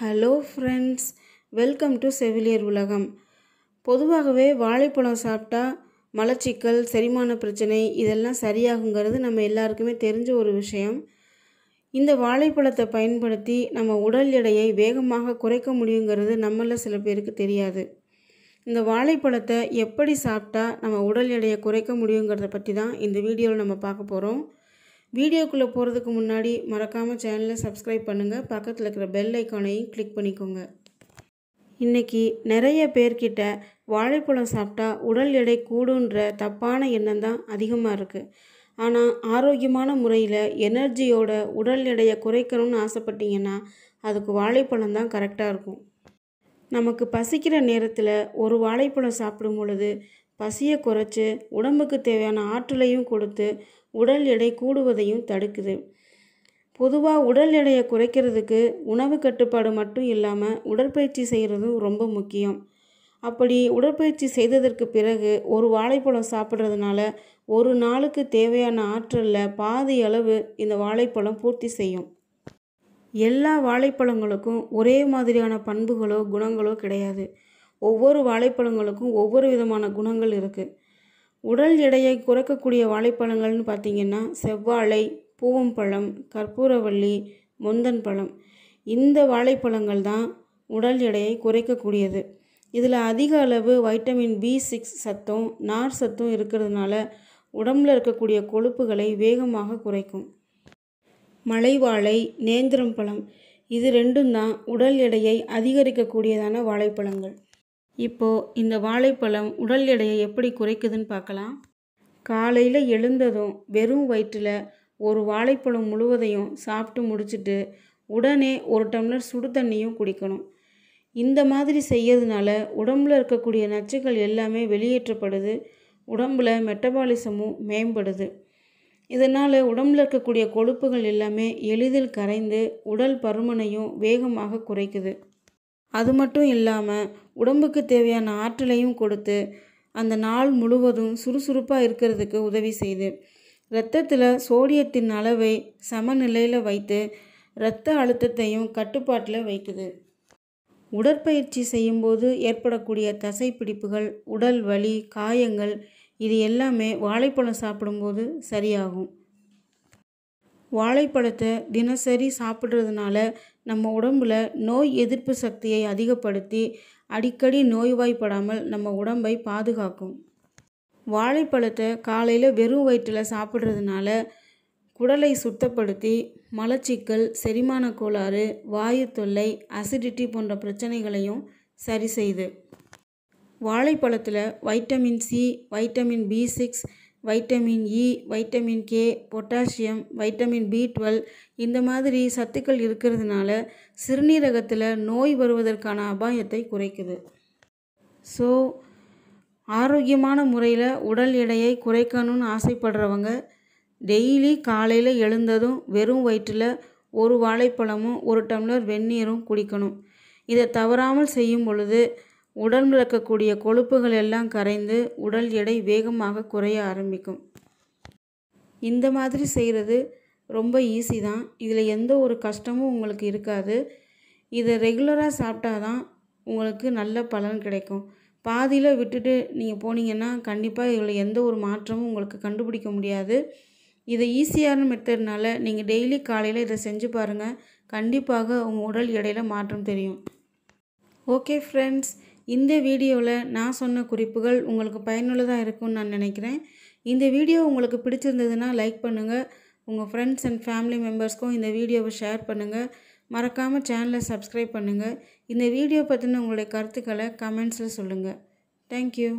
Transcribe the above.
hello friends welcome to செவிலியர் உலகம் பொதுவாகவே வாழைப்பழம் சாப்பிட்டா மலச்சிக்கல் செரிமான பிரச்சனை இதெல்லாம் சரியாகுங்கிறது நம்ம எல்லாருக்குமே தெரிஞ்ச ஒரு விஷயம் இந்த வாழைப்பழத்தை பயன்படுத்தி நம்ம உடல் எடையை வேகமாக குறைக்க முடியுங்கிறது நம்மள சில பேருக்கு தெரியாது இந்த வாழைப்பழத்தை எப்படி சாப்பிட்டா நம்ம உடல் எடையை குறைக்க முடியுங்கிறத பற்றி தான் இந்த வீடியோவில் நம்ம பார்க்க போகிறோம் வீடியோக்குள்ளே போகிறதுக்கு முன்னாடி மறக்காமல் சேனலை சப்ஸ்கிரைப் பண்ணுங்கள் பக்கத்தில் இருக்கிற பெல் ஐக்கானையும் கிளிக் பண்ணிக்கோங்க இன்றைக்கி நிறைய பேர்கிட்ட வாழைப்பழம் சாப்பிட்டா உடல் எடை கூடுன்ற தப்பான எண்ணம் தான் அதிகமாக இருக்குது ஆனால் ஆரோக்கியமான முறையில் எனர்ஜியோட உடல் எடையை குறைக்கணும்னு ஆசைப்பட்டீங்கன்னா அதுக்கு வாழைப்பழம் தான் கரெக்டாக இருக்கும் நமக்கு பசிக்கிற நேரத்தில் ஒரு வாழைப்பழம் சாப்பிடும் பொழுது பசியை குறைச்சி உடம்புக்கு தேவையான ஆற்றலையும் கொடுத்து உடல் எடை கூடுவதையும் தடுக்குது பொதுவாக உடல் எடையை குறைக்கிறதுக்கு உணவு கட்டுப்பாடு மட்டும் இல்லாமல் உடற்பயிற்சி செய்கிறதும் ரொம்ப முக்கியம் அப்படி உடற்பயிற்சி செய்ததற்கு பிறகு ஒரு வாழைப்பழம் சாப்பிட்றதுனால ஒரு நாளுக்கு தேவையான ஆற்றலில் பாதி அளவு இந்த வாழைப்பழம் பூர்த்தி செய்யும் எல்லா வாழைப்பழங்களுக்கும் ஒரே மாதிரியான பண்புகளோ குணங்களோ கிடையாது ஒவ்வொரு வாழைப்பழங்களுக்கும் ஒவ்வொரு விதமான குணங்கள் இருக்குது உடல் எடையை குறைக்கக்கூடிய வாழைப்பழங்கள்னு பார்த்திங்கன்னா செவ்வாழை பூவம்பழம் கற்பூரவள்ளி முந்தன் பழம் இந்த வாழைப்பழங்கள் தான் உடல் எடையை குறைக்கக்கூடியது இதில் அதிக அளவு வைட்டமின் பி சிக்ஸ் சத்தும் நார் சத்தும் இருக்கிறதுனால உடம்பில் இருக்கக்கூடிய கொழுப்புகளை வேகமாக குறைக்கும் மலைவாழை நேந்திரம் பழம் இது ரெண்டும் தான் உடல் எடையை அதிகரிக்கக்கூடியதான வாழைப்பழங்கள் இப்போது இந்த வாழைப்பழம் உடல் எடையை எப்படி குறைக்குதுன்னு பார்க்கலாம் காலையில் எழுந்ததும் வெறும் வயிற்றில் ஒரு வாழைப்பழம் முழுவதையும் சாப்பிட்டு முடிச்சுட்டு உடனே ஒரு டம்ளர் சுடு தண்ணியும் குடிக்கணும் இந்த மாதிரி செய்யறதுனால உடம்பில் இருக்கக்கூடிய நச்சுக்கள் எல்லாமே வெளியேற்றப்படுது உடம்பில் மெட்டபாலிசமும் மேம்படுது இதனால் உடம்பில் இருக்கக்கூடிய கொழுப்புகள் எல்லாமே எளிதில் கரைந்து உடல் பருமனையும் வேகமாக குறைக்குது அது மட்டும் இல்லாமல் உடம்புக்கு தேவையான ஆற்றலையும் கொடுத்து அந்த நாள் முழுவதும் சுறுசுறுப்பாக இருக்கிறதுக்கு உதவி செய்து இரத்தத்தில் சோடியத்தின் அளவை சமநிலையில் வைத்து இரத்த அழுத்தத்தையும் கட்டுப்பாட்டில் வைக்குது உடற்பயிற்சி செய்யும்போது ஏற்படக்கூடிய தசைப்பிடிப்புகள் உடல் வலி காயங்கள் இது எல்லாமே வாழைப்பழம் சாப்பிடும்போது சரியாகும் வாழைப்பழத்தை தினசரி சாப்பிட்றதுனால நம்ம உடம்புல நோய் எதிர்ப்பு சக்தியை அதிகப்படுத்தி அடிக்கடி நோய்வாய்ப்படாமல் நம்ம உடம்பை பாதுகாக்கும் வாழைப்பழத்தை காலையில் வெறும் வயிற்றில் சாப்பிட்றதுனால குடலை சுத்தப்படுத்தி மலச்சிக்கல் செரிமான கோளாறு வாயு தொல்லை அசிடிட்டி போன்ற பிரச்சனைகளையும் சரி செய்து வாழைப்பழத்தில் vitamin C vitamin B six vitamin E e, vitamin K potassium vitamin B twelve இந்த மாதிரி சத்துக்கள் இருக்கிறதுனால சிறுநீரகத்தில் நோய் வருவதற்கான அபாயத்தை குறைக்குது ஸோ ஆரோக்கியமான முறையில் உடல் எடையை குறைக்கணும்னு ஆசைப்படுறவங்க டெய்லி காலையில் எழுந்ததும் வெறும் வயிற்றில் ஒரு வாழைப்பழமும் ஒரு டம்ளர் வெந்நீரும் குடிக்கணும் இதை தவறாமல் செய்யும் பொழுது உடல் இருக்கக்கூடிய கொழுப்புகள் எல்லாம் கரைந்து உடல் எடை வேகமாக குறைய ஆரம்பிக்கும் இந்த மாதிரி செய்கிறது ரொம்ப ஈஸி தான் இதில் எந்த ஒரு கஷ்டமும் உங்களுக்கு இருக்காது இதை ரெகுலராக சாப்பிட்டா தான் உங்களுக்கு நல்ல பலன் கிடைக்கும் பாதியில் விட்டுட்டு நீங்கள் போனீங்கன்னா கண்டிப்பாக இதில் எந்த ஒரு மாற்றமும் உங்களுக்கு கண்டுபிடிக்க முடியாது இதை ஈஸியான மெத்தட்னால நீங்கள் டெய்லி காலையில் இதை செஞ்சு பாருங்கள் கண்டிப்பாக உங்கள் உடல் எடையில் மாற்றம் தெரியும் ஓகே ஃப்ரெண்ட்ஸ் இந்த வீடியோவில் நான் சொன்ன குறிப்புகள் உங்களுக்கு பயனுள்ளதாக இருக்கும்னு நான் நினைக்கிறேன் இந்த வீடியோ உங்களுக்கு பிடிச்சிருந்ததுன்னா லைக் பண்ணுங்கள் உங்கள் ஃப்ரெண்ட்ஸ் அண்ட் ஃபேமிலி மெம்பர்ஸ்க்கும் இந்த வீடியோவை ஷேர் பண்ணுங்கள் மறக்காமல் சேனலை சப்ஸ்கிரைப் பண்ணுங்கள் இந்த வீடியோ பற்றின உங்களுடைய கருத்துக்களை கமெண்ட்ஸில் சொல்லுங்கள் தேங்க்யூ